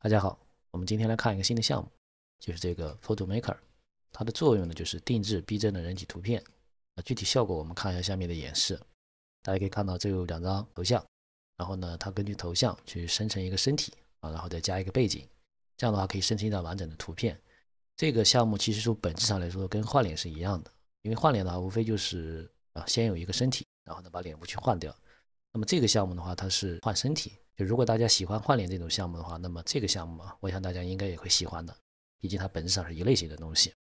大家好，我们今天来看一个新的项目，就是这个 Photo Maker，它的作用呢就是定制逼真的人体图片。啊，具体效果我们看一下下面的演示。大家可以看到，这有两张头像，然后呢，它根据头像去生成一个身体啊，然后再加一个背景，这样的话可以生成一张完整的图片。这个项目其实从本质上来说跟换脸是一样的，因为换脸的话无非就是啊，先有一个身体，然后呢把脸部去换掉。那么这个项目的话，它是换身体。就如果大家喜欢换脸这种项目的话，那么这个项目啊，我想大家应该也会喜欢的，毕竟它本质上是一类型的东西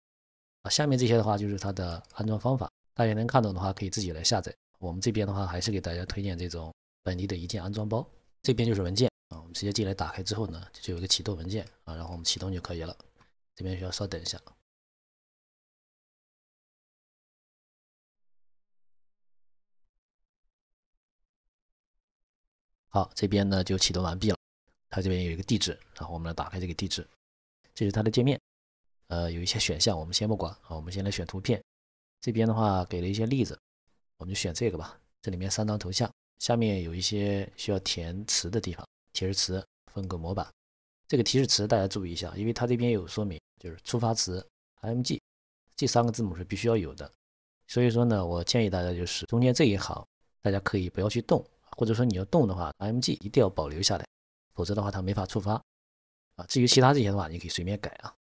啊。下面这些的话就是它的安装方法，大家能看懂的话可以自己来下载。我们这边的话还是给大家推荐这种本地的一键安装包，这边就是文件啊。我们直接进来打开之后呢，就有一个启动文件啊，然后我们启动就可以了。这边需要稍等一下。好，这边呢就启动完毕了。它这边有一个地址，然后我们来打开这个地址。这是它的界面，呃，有一些选项，我们先不管啊。我们先来选图片，这边的话给了一些例子，我们就选这个吧。这里面三张头像，下面有一些需要填词的地方，提示词、风格模板。这个提示词大家注意一下，因为它这边有说明，就是触发词 “M G” 这三个字母是必须要有的。所以说呢，我建议大家就是中间这一行，大家可以不要去动。或者说你要动的话，M G 一定要保留下来，否则的话它没法触发啊。至于其他这些的话，你可以随便改啊。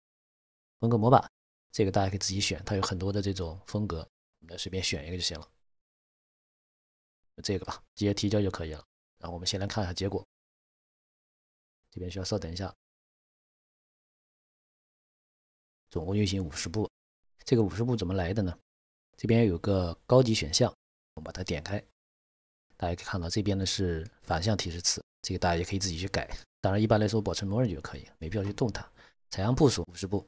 风格模板，这个大家可以自己选，它有很多的这种风格，我们随便选一个就行了。这个吧，直接提交就可以了。然后我们先来看一下结果，这边需要稍等一下，总共运行五十步。这个五十步怎么来的呢？这边有个高级选项，我们把它点开。大家可以看到，这边呢是反向提示词，这个大家也可以自己去改。当然，一般来说保持默认就可以，没必要去动它。采样步数五十步，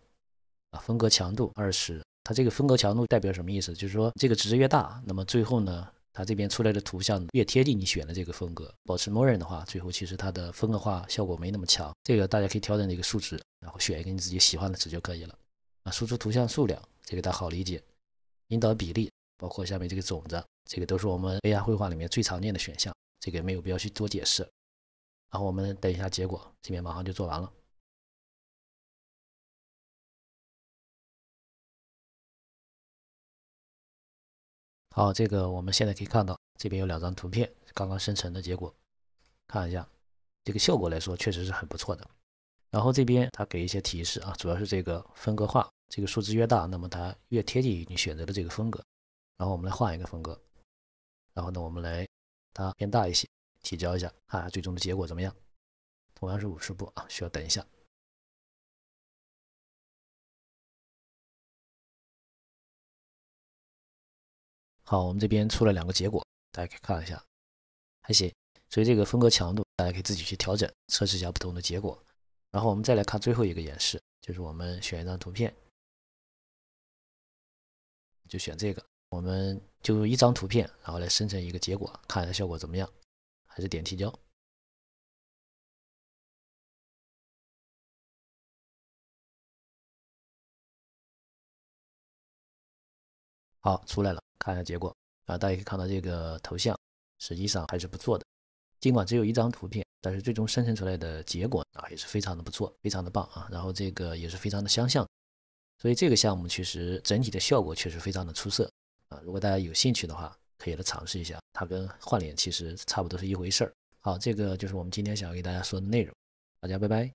啊，风格强度二十。它这个风格强度代表什么意思？就是说这个值越大，那么最后呢，它这边出来的图像越贴近你选的这个风格。保持默认的话，最后其实它的风格化效果没那么强。这个大家可以调整一个数值，然后选一个你自己喜欢的值就可以了。啊，输出图像数量这个好理解，引导比例。包括下面这个种子，这个都是我们 AI 绘画里面最常见的选项，这个没有必要去做解释。然后我们等一下结果，这边马上就做完了。好，这个我们现在可以看到，这边有两张图片，刚刚生成的结果，看一下这个效果来说，确实是很不错的。然后这边它给一些提示啊，主要是这个风格化，这个数字越大，那么它越贴近于你选择的这个风格。然后我们来换一个风格，然后呢，我们来它变大一些，提交一下，看看最终的结果怎么样。同样是五十步啊，需要等一下。好，我们这边出了两个结果，大家可以看一下，还行。所以这个风格强度，大家可以自己去调整，测试一下不同的结果。然后我们再来看最后一个演示，就是我们选一张图片，就选这个。我们就用一张图片，然后来生成一个结果，看一下效果怎么样？还是点提交。好出来了，看一下结果啊！大家可以看到，这个头像实际上还是不错的，尽管只有一张图片，但是最终生成出来的结果啊，也是非常的不错，非常的棒啊！然后这个也是非常的相像，所以这个项目其实整体的效果确实非常的出色。如果大家有兴趣的话，可以来尝试一下，它跟换脸其实差不多是一回事儿。好，这个就是我们今天想要给大家说的内容，大家拜拜。